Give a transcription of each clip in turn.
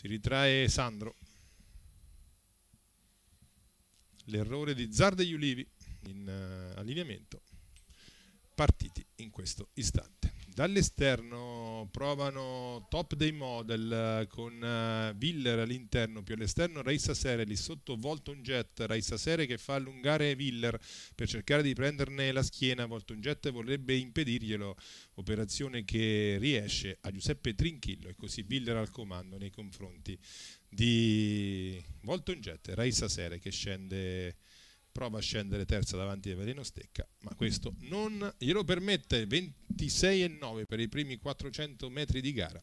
Si ritrae Sandro. L'errore di Zar degli Ulivi in eh, allineamento. Partiti in questo istante. Dall'esterno provano Top dei Model eh, con Viller eh, all'interno, più all'esterno Reissa Sereli, sotto Volton Jet, Raisa Sereli che fa allungare Viller per cercare di prenderne la schiena, Volton Jet vorrebbe impedirglielo, operazione che riesce a Giuseppe Trinchillo e così Viller al comando nei confronti di Volton Jet, Raisa Sereli che scende prova a scendere terza davanti a Veleno Stecca, ma questo non glielo permette. 20 punti 6 e 9 per i primi 400 metri di gara.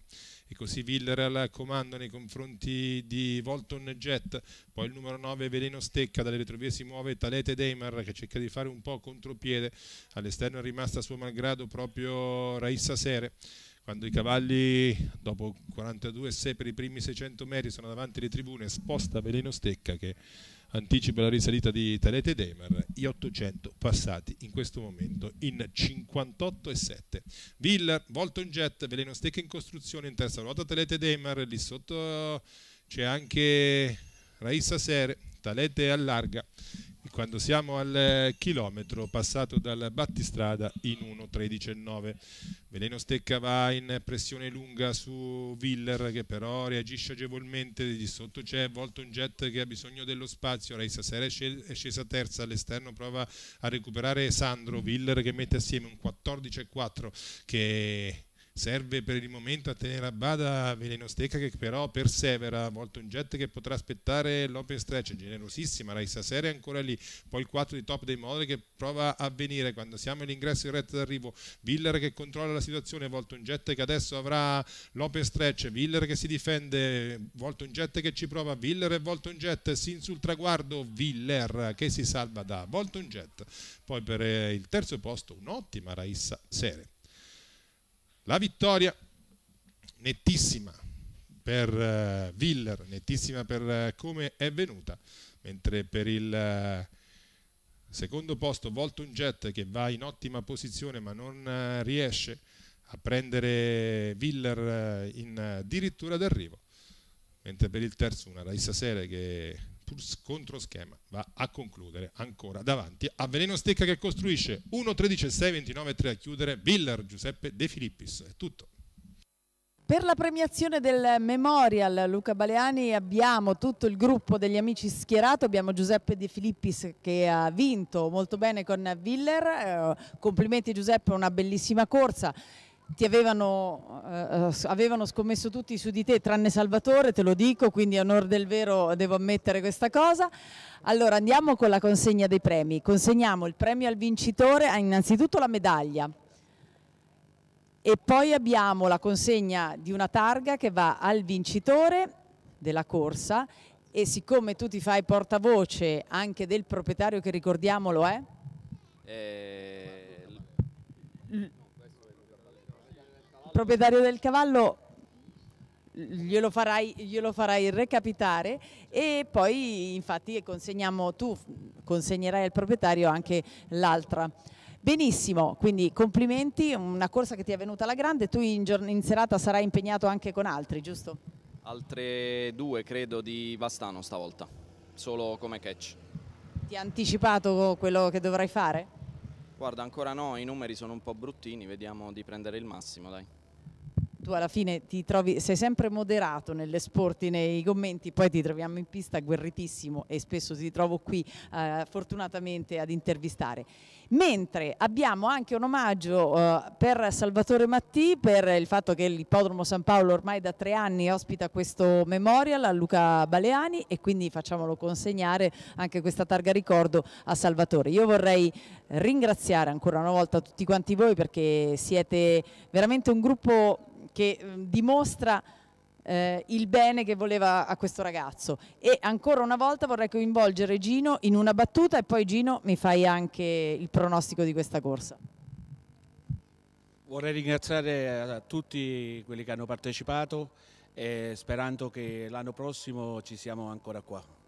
E così Viller al comando nei confronti di Volton Jet, poi il numero 9 Veleno Stecca, dalle retrovie si muove Talete Deimar che cerca di fare un po' contropiede, all'esterno è rimasta a suo malgrado proprio Raissa Sere quando i cavalli dopo 42,6 per i primi 600 metri sono davanti alle tribune sposta Veleno Stecca che anticipa la risalita di Talete Demer, gli 800 passati in questo momento in 58,7. Villa, volto in jet, veleno stecca in costruzione, in terza ruota Talete Demer, lì sotto c'è anche Raissa Ser, Talete allarga quando siamo al chilometro passato dal battistrada in 1.13.9. Veleno Stecca va in pressione lunga su Viller che però reagisce agevolmente, di sotto c'è Volton Jet che ha bisogno dello spazio, Reis Sera è scesa terza, all'esterno prova a recuperare Sandro, Viller che mette assieme un 14.4 che serve per il momento a tenere a bada Velenosteca che però persevera, volta un jet che potrà aspettare l'open stretch, generosissima, Raisa Sere è ancora lì, poi il 4 di top dei modri che prova a venire quando siamo all'ingresso in retta d'arrivo, Villar che controlla la situazione, volta un jet che adesso avrà l'open stretch, Villar che si difende, volta un jet che ci prova, Villar e volta un jet, sin sul traguardo, Villar che si salva da volta un jet, poi per eh, il terzo posto un'ottima Raissa Sere. La vittoria nettissima per uh, eh, Viller, nettissima per uh, come è venuta, mentre per il uh, secondo posto Volton Jet che va in ottima posizione ma non riesce a prendere Viller in dirittura d'arrivo, mentre per il terzo una Raissa Sere che pur contro schema, va a concludere ancora davanti a Veleno Stecca che costruisce 1, 13, 6, 29, 3 a chiudere, Villar Giuseppe De Filippis, è tutto. Per la premiazione del Memorial Luca Baleani abbiamo tutto il gruppo degli amici schierato, abbiamo Giuseppe De Filippis che ha vinto molto bene con Villar, eh, complimenti Giuseppe, una bellissima corsa ti avevano, eh, eh avevano, scommesso tutti su di te tranne Salvatore, te lo dico, quindi a onore del vero devo ammettere questa cosa. Allora andiamo con la consegna dei premi, consegniamo il premio al vincitore, innanzitutto la medaglia e poi abbiamo la consegna di una targa che va al vincitore della corsa e siccome tu ti fai portavoce anche del proprietario che ricordiamolo è... Eh... eh proprietario del cavallo glielo farai, glielo farai recapitare e poi infatti consegniamo, tu consegnerai al proprietario anche l'altra. Benissimo, quindi complimenti, una corsa che ti è venuta alla grande, tu in, in serata sarai impegnato anche con altri, giusto? Altre due credo di Vastano stavolta, solo come catch. Ti ha anticipato quello che dovrai fare? Guarda, ancora no, i numeri sono un po' bruttini, vediamo di prendere il massimo, dai tu alla fine ti trovi, sei sempre moderato nelle sporti, nei commenti, poi ti troviamo in pista guerritissimo e spesso ti trovo qui eh, fortunatamente ad intervistare. Mentre abbiamo anche un omaggio eh, per Salvatore Mattì per il fatto che l'Ippodromo San Paolo ormai da tre anni ospita questo memorial a Luca Baleani e quindi facciamolo consegnare anche questa targa ricordo a Salvatore. Io vorrei ringraziare ancora una volta tutti quanti voi perché siete veramente un gruppo che mm, dimostra eh, il bene che voleva a questo ragazzo. E ancora una volta vorrei coinvolgere Gino in una battuta e poi Gino mi fai anche il pronostico di questa corsa. Vorrei ringraziare eh, a tutti quelli che hanno partecipato e sperando che l'anno prossimo ci siamo ancora qua.